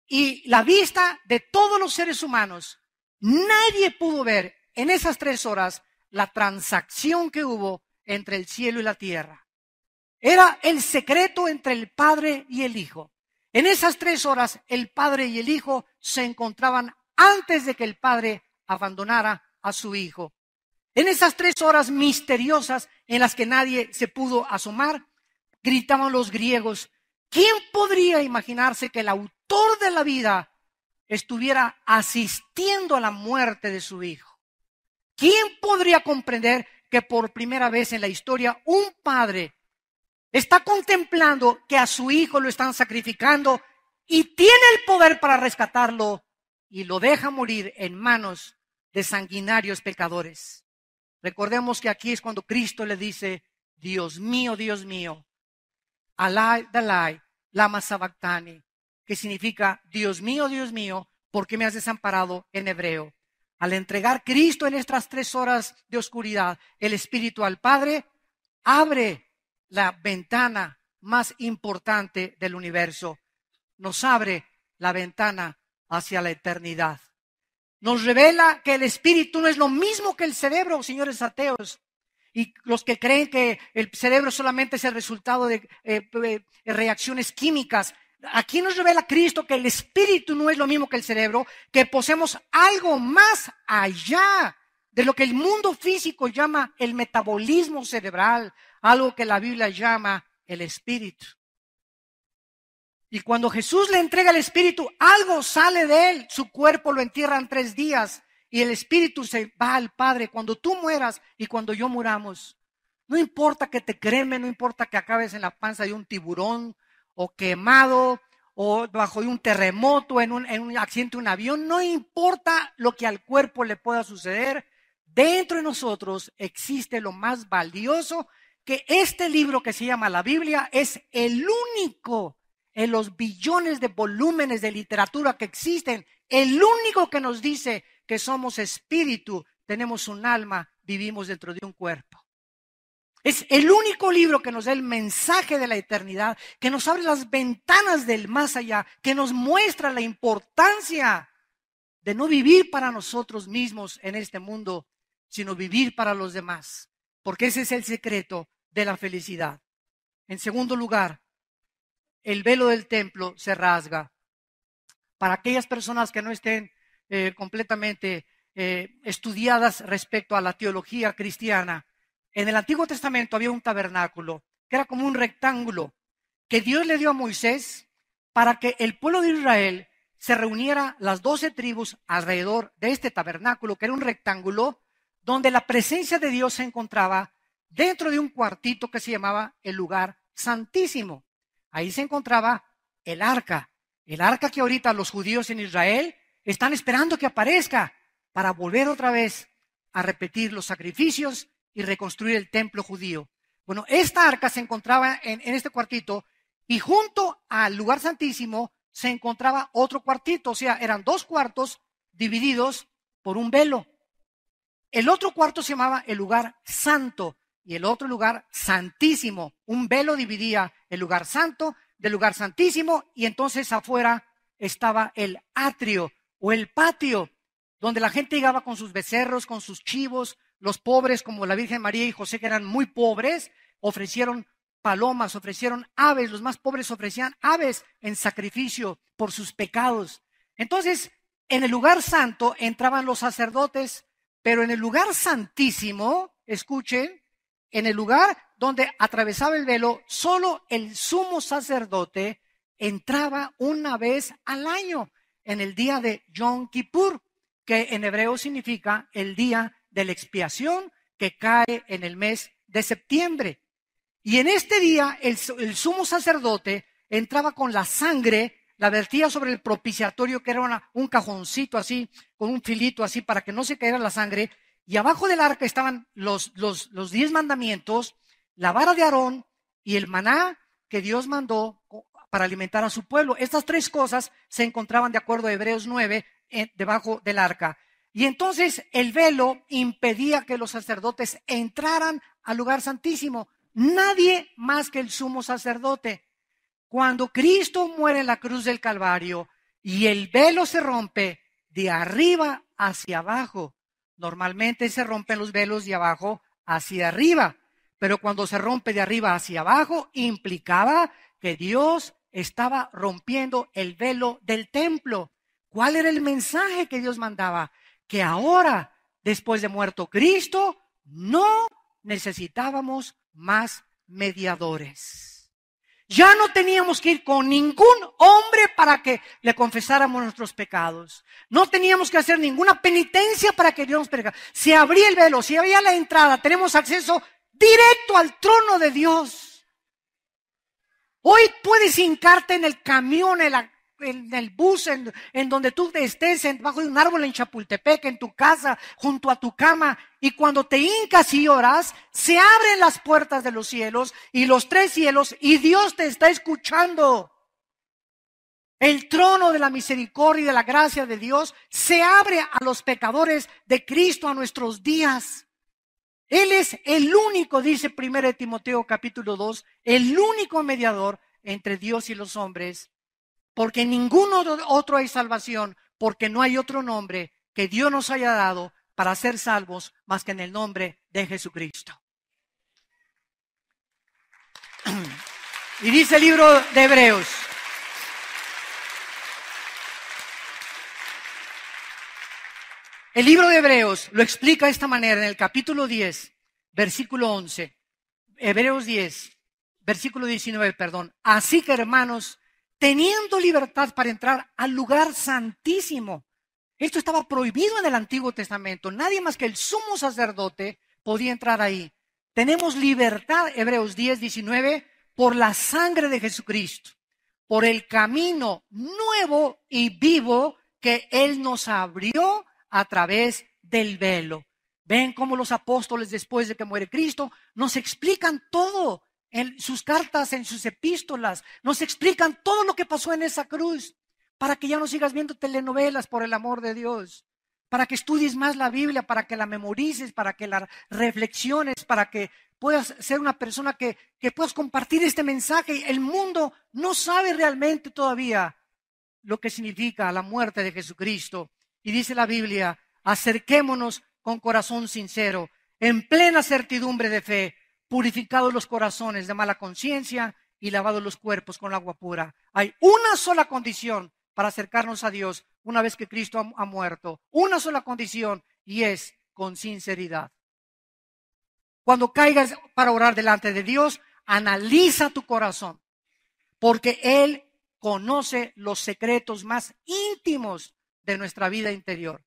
y la vista de todos los seres humanos. Nadie pudo ver en esas tres horas la transacción que hubo entre el cielo y la tierra. Era el secreto entre el Padre y el Hijo. En esas tres horas el Padre y el Hijo se encontraban antes de que el Padre abandonara a su Hijo. En esas tres horas misteriosas en las que nadie se pudo asomar, gritaban los griegos, ¿Quién podría imaginarse que el autor de la vida estuviera asistiendo a la muerte de su hijo? ¿Quién podría comprender que por primera vez en la historia un padre está contemplando que a su hijo lo están sacrificando y tiene el poder para rescatarlo y lo deja morir en manos de sanguinarios pecadores? Recordemos que aquí es cuando Cristo le dice, Dios mío, Dios mío, Alai Dalai, Lama que significa Dios mío, Dios mío, ¿por qué me has desamparado en hebreo? Al entregar Cristo en estas tres horas de oscuridad, el Espíritu al Padre abre la ventana más importante del universo. Nos abre la ventana hacia la eternidad. Nos revela que el espíritu no es lo mismo que el cerebro, señores ateos. Y los que creen que el cerebro solamente es el resultado eh, de reacciones químicas, aquí nos revela Cristo que el espíritu no es lo mismo que el cerebro, que poseemos algo más allá de lo que el mundo físico llama el metabolismo cerebral, algo que la Biblia llama el espíritu. Y cuando Jesús le entrega el espíritu, algo sale de él, su cuerpo lo entierran en tres días y el espíritu se va al Padre cuando tú mueras y cuando yo muramos. No importa que te cremen, no importa que acabes en la panza de un tiburón o quemado o bajo de un terremoto, en un, en un accidente de un avión, no importa lo que al cuerpo le pueda suceder, dentro de nosotros existe lo más valioso que este libro que se llama la Biblia es el único en los billones de volúmenes de literatura que existen, el único que nos dice que somos espíritu, tenemos un alma, vivimos dentro de un cuerpo. Es el único libro que nos da el mensaje de la eternidad, que nos abre las ventanas del más allá, que nos muestra la importancia de no vivir para nosotros mismos en este mundo, sino vivir para los demás, porque ese es el secreto de la felicidad. En segundo lugar, el velo del templo se rasga. Para aquellas personas que no estén eh, completamente eh, estudiadas respecto a la teología cristiana. En el Antiguo Testamento había un tabernáculo que era como un rectángulo que Dios le dio a Moisés para que el pueblo de Israel se reuniera las doce tribus alrededor de este tabernáculo, que era un rectángulo donde la presencia de Dios se encontraba dentro de un cuartito que se llamaba el lugar santísimo. Ahí se encontraba el arca, el arca que ahorita los judíos en Israel están esperando que aparezca para volver otra vez a repetir los sacrificios y reconstruir el templo judío. Bueno, esta arca se encontraba en, este cuartito y junto al lugar santísimo se encontraba otro cuartito, o sea, eran dos cuartos divididos por un velo. El otro cuarto se llamaba el lugar santo y el otro lugar santísimo. Un velo dividía el lugar santo del lugar santísimo y entonces afuera estaba el atrio o el patio, donde la gente llegaba con sus becerros, con sus chivos, los pobres como la Virgen María y José, que eran muy pobres, ofrecieron palomas, ofrecieron aves, los más pobres ofrecían aves en sacrificio por sus pecados. Entonces, en el lugar santo entraban los sacerdotes, pero en el lugar santísimo, escuchen, en el lugar donde atravesaba el velo, solo el sumo sacerdote entraba una vez al año en el día de Yom Kippur, que en hebreo significa el día de la expiación que cae en el mes de septiembre. Y en este día el, sumo sacerdote entraba con la sangre, la vertía sobre el propiciatorio, que era un cajoncito así, con un filito así, para que no se cayera la sangre. Y abajo del arca estaban los diez mandamientos, la vara de Aarón y el maná que Dios mandó para alimentar a su pueblo. Estas tres cosas se encontraban de acuerdo a Hebreos 9 eh, debajo del arca. Y entonces el velo impedía que los sacerdotes entraran al lugar santísimo. Nadie más que el sumo sacerdote. Cuando Cristo muere en la cruz del Calvario y el velo se rompe de arriba hacia abajo, normalmente se rompen los velos de abajo hacia arriba, pero cuando se rompe de arriba hacia abajo implicaba que Dios estaba rompiendo el velo del templo. ¿Cuál era el mensaje que Dios mandaba? Que ahora, después de muerto Cristo, no necesitábamos más mediadores. Ya no teníamos que ir con ningún hombre para que le confesáramos nuestros pecados. No teníamos que hacer ninguna penitencia para que Dios nos Si abría el velo, si había la entrada, tenemos acceso directo al trono de Dios. Hoy puedes hincarte en el camión, en, en el bus, en, en, donde tú estés, en, de un árbol en Chapultepec, en tu casa, junto a tu cama. Y cuando te hincas y oras, se abren las puertas de los cielos y los tres cielos y Dios te está escuchando. El trono de la misericordia y de la gracia de Dios se abre a los pecadores de Cristo a nuestros días. Él es el único, dice 1 Timoteo capítulo 2, el único mediador entre Dios y los hombres, porque en ningún otro hay salvación, porque no hay otro nombre que Dios nos haya dado para ser salvos más que en el nombre de Jesucristo. *clears throat* Y dice el libro de Hebreos El libro de Hebreos lo explica de esta manera en el capítulo 10, versículo 11. Hebreos 10, versículo 19, perdón. Así que hermanos, teniendo libertad para entrar al lugar santísimo. Esto estaba prohibido en el Antiguo Testamento. Nadie más que el sumo sacerdote podía entrar ahí. Tenemos libertad, Hebreos 10, 19, por la sangre de Jesucristo, por el camino nuevo y vivo que Él nos abrió a través del velo. Ven cómo los apóstoles, después de que muere Cristo, nos explican todo en sus cartas, en sus epístolas, nos explican todo lo que pasó en esa cruz, para que ya no sigas viendo telenovelas, por el amor de Dios, para que estudies más la Biblia, para que la memorices, para que la reflexiones, para que puedas ser una persona que, que puedas compartir este mensaje. El mundo no sabe realmente todavía lo que significa la muerte de Jesucristo y dice la Biblia, acerquémonos con corazón sincero, en plena certidumbre de fe, purificados los corazones de mala conciencia y lavados los cuerpos con agua pura. Hay una sola condición para acercarnos a Dios una vez que Cristo ha, muerto. Una sola condición y es con sinceridad. Cuando caigas para orar delante de Dios, analiza tu corazón, porque Él conoce los secretos más íntimos de nuestra vida interior.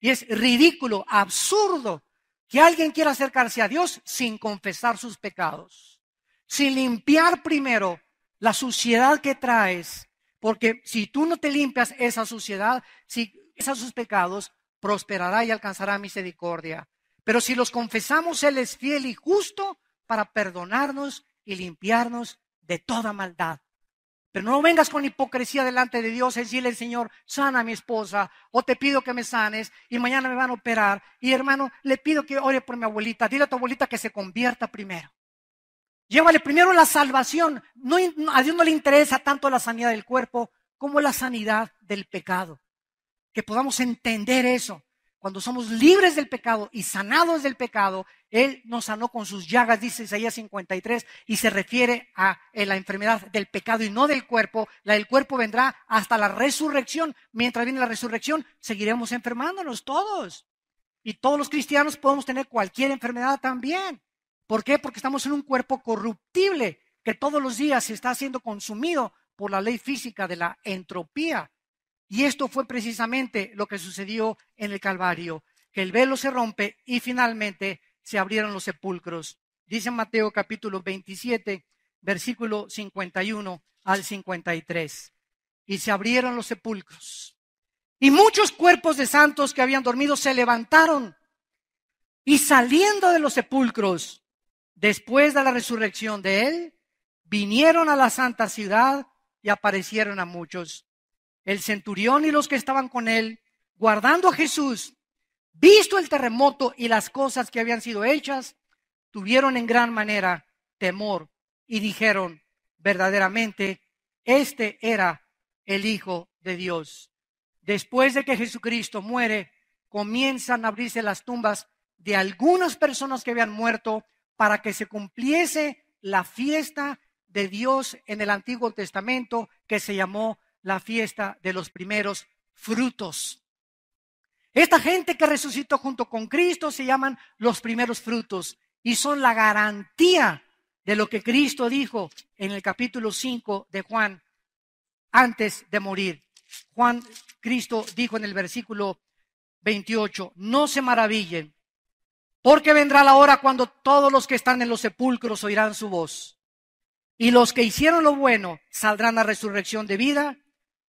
Y es ridículo, absurdo, que alguien quiera acercarse a Dios sin confesar sus pecados, sin limpiar primero la suciedad que traes, porque si tú no te limpias esa suciedad, si esos sus pecados, prosperará y alcanzará misericordia. Pero si los confesamos, Él es fiel y justo para perdonarnos y limpiarnos de toda maldad no vengas con hipocresía delante de Dios, decirle al Señor, sana a mi esposa, o te pido que me sanes, y mañana me van a operar. Y hermano, le pido que ore por mi abuelita, dile a tu abuelita que se convierta primero. Llévale primero la salvación. No, a Dios no le interesa tanto la sanidad del cuerpo como la sanidad del pecado. Que podamos entender eso. Cuando somos libres del pecado y sanados del pecado, Él nos sanó con sus llagas, dice Isaías 53, y se refiere a eh, la enfermedad del pecado y no del cuerpo. La del cuerpo vendrá hasta la resurrección. Mientras viene la resurrección, seguiremos enfermándonos todos. Y todos los cristianos podemos tener cualquier enfermedad también. ¿Por qué? Porque estamos en un cuerpo corruptible que todos los días se está siendo consumido por la ley física de la entropía. Y esto fue precisamente lo que sucedió en el Calvario, que el velo se rompe y finalmente se abrieron los sepulcros. Dice Mateo capítulo 27, versículo 51 al 53. Y se abrieron los sepulcros. Y muchos cuerpos de santos que habían dormido se levantaron. Y saliendo de los sepulcros, después de la resurrección de él, vinieron a la santa ciudad y aparecieron a muchos el centurión y los que estaban con él, guardando a Jesús, visto el terremoto y las cosas que habían sido hechas, tuvieron en gran manera temor y dijeron verdaderamente, este era el Hijo de Dios. Después de que Jesucristo muere, comienzan a abrirse las tumbas de algunas personas que habían muerto para que se cumpliese la fiesta de Dios en el Antiguo Testamento que se llamó la fiesta de los primeros frutos. Esta gente que resucitó junto con Cristo se llaman los primeros frutos y son la garantía de lo que Cristo dijo en el capítulo 5 de Juan antes de morir. Juan Cristo dijo en el versículo 28, no se maravillen, porque vendrá la hora cuando todos los que están en los sepulcros oirán su voz, y los que hicieron lo bueno saldrán a resurrección de vida,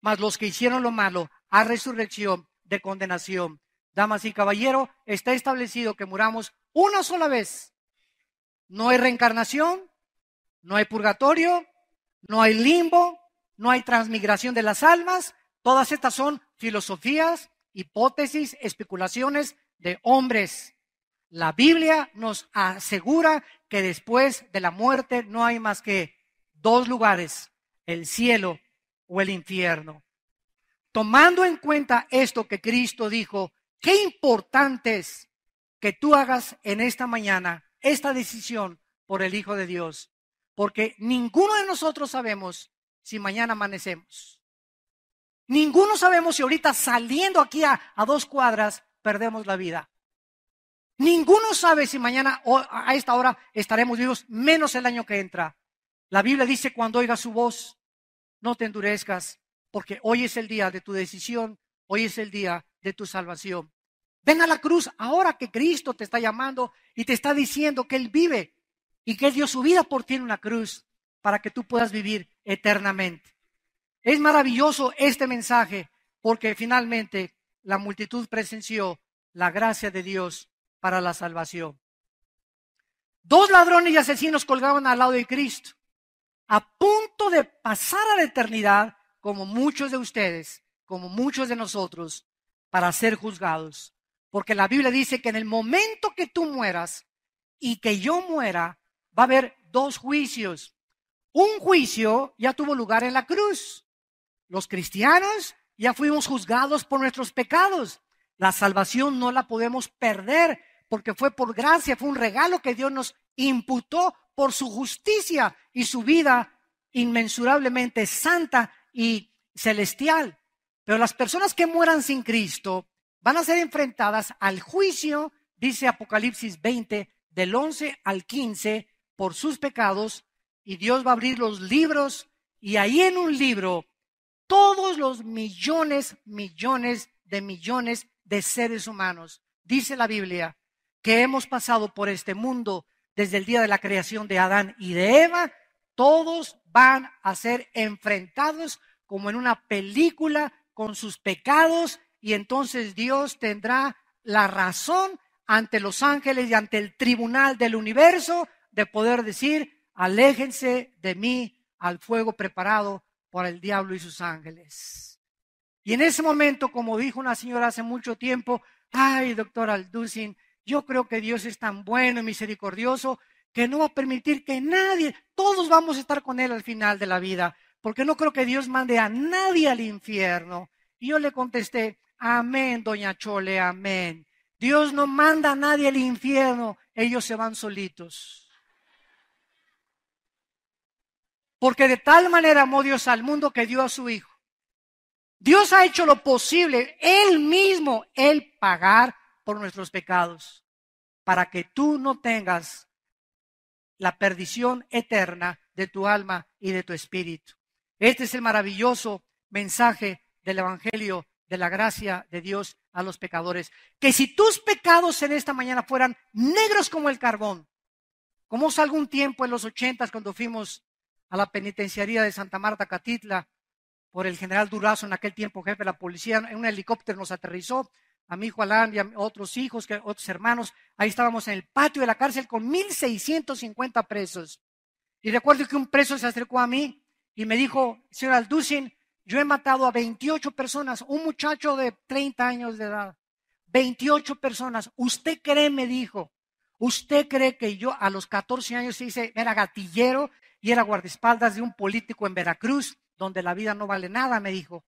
mas los que hicieron lo malo, a resurrección de condenación. Damas y caballeros, está establecido que muramos una sola vez. No hay reencarnación, no hay purgatorio, no hay limbo, no hay transmigración de las almas. Todas estas son filosofías, hipótesis, especulaciones de hombres. La Biblia nos asegura que después de la muerte no hay más que dos lugares, el cielo o el infierno. Tomando en cuenta esto que Cristo dijo, qué importante es que tú hagas en esta mañana esta decisión por el Hijo de Dios, porque ninguno de nosotros sabemos si mañana amanecemos. Ninguno sabemos si ahorita saliendo aquí a, a dos cuadras perdemos la vida. Ninguno sabe si mañana a esta hora estaremos vivos, menos el año que entra. La Biblia dice cuando oiga su voz, no te endurezcas, porque hoy es el día de tu decisión, hoy es el día de tu salvación. Ven a la cruz ahora que Cristo te está llamando y te está diciendo que Él vive y que Él dio su vida por ti en una cruz para que tú puedas vivir eternamente. Es maravilloso este mensaje porque finalmente la multitud presenció la gracia de Dios para la salvación. Dos ladrones y asesinos colgaban al lado de Cristo a punto de pasar a la eternidad, como muchos de ustedes, como muchos de nosotros, para ser juzgados. Porque la Biblia dice que en el momento que tú mueras y que yo muera, va a haber dos juicios. Un juicio ya tuvo lugar en la cruz. Los cristianos ya fuimos juzgados por nuestros pecados. La salvación no la podemos perder porque fue por gracia, fue un regalo que Dios nos imputó por su justicia y su vida inmensurablemente santa y celestial. Pero las personas que mueran sin Cristo van a ser enfrentadas al juicio, dice Apocalipsis 20, del 11 al 15, por sus pecados, y Dios va a abrir los libros, y ahí en un libro, todos los millones, millones de millones de seres humanos, dice la Biblia, que hemos pasado por este mundo desde el día de la creación de Adán y de Eva, todos van a ser enfrentados como en una película con sus pecados y entonces Dios tendrá la razón ante los ángeles y ante el tribunal del universo de poder decir, aléjense de mí al fuego preparado por el diablo y sus ángeles. Y en ese momento, como dijo una señora hace mucho tiempo, ay, doctor Alducin, yo creo que Dios es tan bueno y misericordioso que no va a permitir que nadie, todos vamos a estar con Él al final de la vida, porque no creo que Dios mande a nadie al infierno. Y yo le contesté, amén, doña Chole, amén. Dios no manda a nadie al infierno, ellos se van solitos. Porque de tal manera amó Dios al mundo que dio a su Hijo. Dios ha hecho lo posible, Él mismo, el pagar por nuestros pecados, para que tú no tengas la perdición eterna de tu alma y de tu espíritu. Este es el maravilloso mensaje del Evangelio de la gracia de Dios a los pecadores. Que si tus pecados en esta mañana fueran negros como el carbón, como hace algún tiempo en los ochentas cuando fuimos a la penitenciaría de Santa Marta Catitla por el general Durazo, en aquel tiempo jefe de la policía, en un helicóptero nos aterrizó, a mi hijo Alán y a otros hijos, que, otros hermanos. Ahí estábamos en el patio de la cárcel con 1.650 presos. Y recuerdo que un preso se acercó a mí y me dijo, señor Alducin, yo he matado a 28 personas, un muchacho de 30 años de edad, 28 personas. ¿Usted cree, me dijo, usted cree que yo a los 14 años hice, era gatillero y era guardaespaldas de un político en Veracruz, donde la vida no vale nada, me dijo.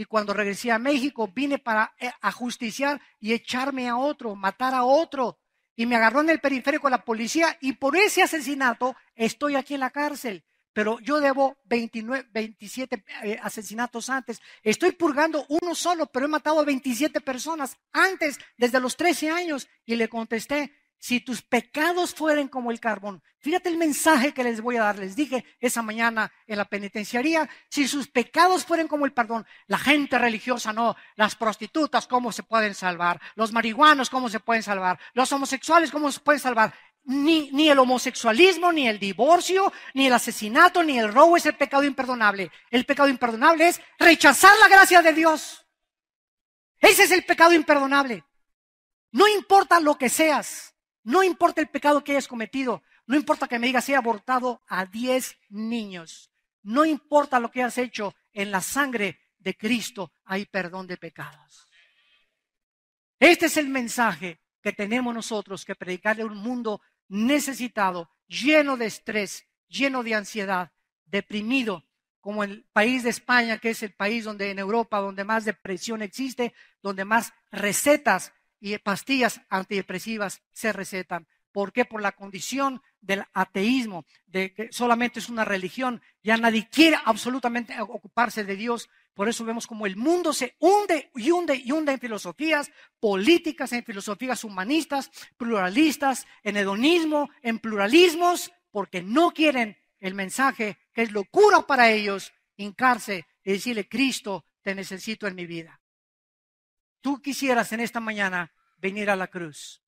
Y cuando regresé a México, vine para eh, ajusticiar y echarme a otro, matar a otro. Y me agarró en el periférico la policía y por ese asesinato estoy aquí en la cárcel. Pero yo debo 27 eh, asesinatos antes. Estoy purgando uno solo, pero he matado a 27 personas antes, desde los 13 años. Y le contesté, si tus pecados fueren como el carbón, fíjate el mensaje que les voy a dar, les dije esa mañana en la penitenciaría, si sus pecados fueren como el perdón, la gente religiosa no, las prostitutas cómo se pueden salvar, los marihuanos cómo se pueden salvar, los homosexuales cómo se pueden salvar, ni, ni, el homosexualismo, ni el divorcio, ni el asesinato, ni el robo es el pecado imperdonable. El pecado imperdonable es rechazar la gracia de Dios. Ese es el pecado imperdonable. No importa lo que seas, no importa el pecado que hayas cometido, no importa que me digas, he abortado a 10 niños, no importa lo que hayas hecho, en la sangre de Cristo hay perdón de pecados. Este es el mensaje que tenemos nosotros que predicarle a un mundo necesitado, lleno de estrés, lleno de ansiedad, deprimido, como el país de España, que es el país donde en Europa, donde más depresión existe, donde más recetas y pastillas antidepresivas se recetan. ¿Por qué? Por la condición del ateísmo, de que solamente es una religión, ya nadie quiere absolutamente ocuparse de Dios. Por eso vemos como el mundo se hunde y hunde y hunde en filosofías políticas, en filosofías humanistas, pluralistas, en hedonismo, en pluralismos, porque no quieren el mensaje que es locura para ellos, hincarse y decirle, Cristo, te necesito en mi vida tú quisieras en esta mañana venir a la cruz,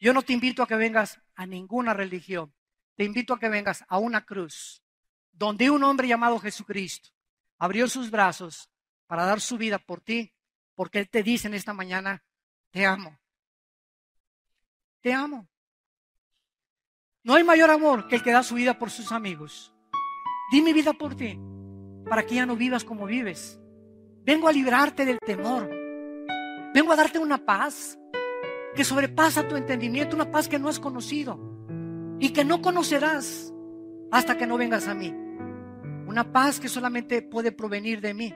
yo no te invito a que vengas a ninguna religión, te invito a que vengas a una cruz donde un hombre llamado Jesucristo abrió sus brazos para dar su vida por ti, porque Él te dice en esta mañana, te amo, te amo. No hay mayor amor que el que da su vida por sus amigos. Di mi vida por ti, para que ya no vivas como vives. Vengo a librarte del temor, Vengo a darte una paz que sobrepasa tu entendimiento, una paz que no has conocido y que no conocerás hasta que no vengas a mí. Una paz que solamente puede provenir de mí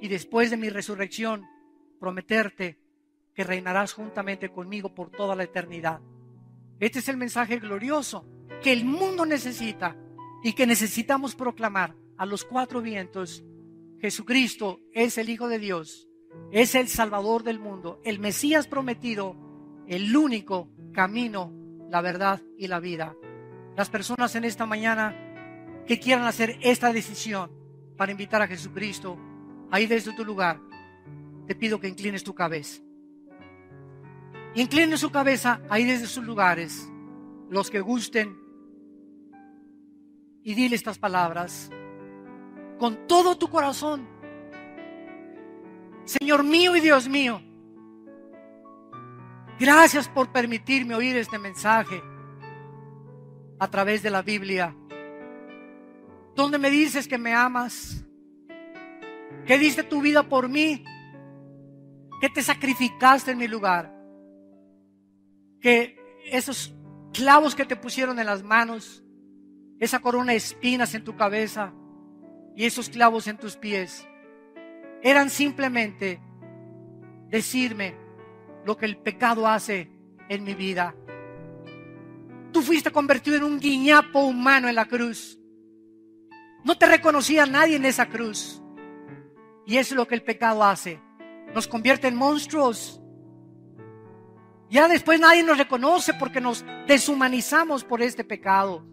y después de mi resurrección prometerte que reinarás juntamente conmigo por toda la eternidad. Este es el mensaje glorioso que el mundo necesita y que necesitamos proclamar a los cuatro vientos. Jesucristo es el Hijo de Dios es el Salvador del mundo, el Mesías prometido, el único camino, la verdad y la vida. Las personas en esta mañana que quieran hacer esta decisión para invitar a Jesucristo, ahí desde tu lugar, te pido que inclines tu cabeza. Incline su cabeza ahí desde sus lugares, los que gusten, y dile estas palabras. Con todo tu corazón, Señor mío y Dios mío, gracias por permitirme oír este mensaje a través de la Biblia, donde me dices que me amas, que diste tu vida por mí, que te sacrificaste en mi lugar, que esos clavos que te pusieron en las manos, esa corona de espinas en tu cabeza y esos clavos en tus pies eran simplemente decirme lo que el pecado hace en mi vida. Tú fuiste convertido en un guiñapo humano en la cruz. No te reconocía nadie en esa cruz. Y eso es lo que el pecado hace. Nos convierte en monstruos. Ya después nadie nos reconoce porque nos deshumanizamos por este pecado.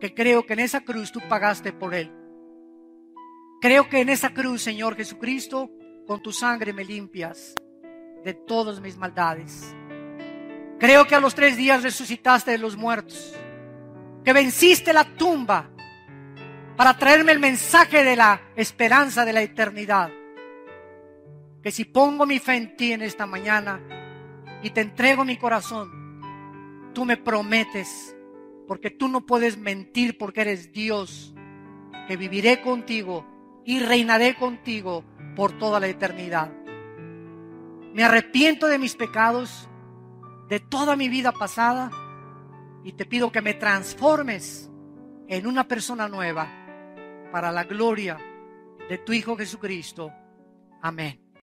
Que creo que en esa cruz tú pagaste por él. Creo que en esa cruz, Señor Jesucristo, con tu sangre me limpias de todas mis maldades. Creo que a los tres días resucitaste de los muertos, que venciste la tumba para traerme el mensaje de la esperanza de la eternidad. Que si pongo mi fe en ti en esta mañana y te entrego mi corazón, tú me prometes, porque tú no puedes mentir porque eres Dios, que viviré contigo y reinaré contigo por toda la eternidad. Me arrepiento de mis pecados, de toda mi vida pasada, y te pido que me transformes en una persona nueva para la gloria de tu Hijo Jesucristo. Amén.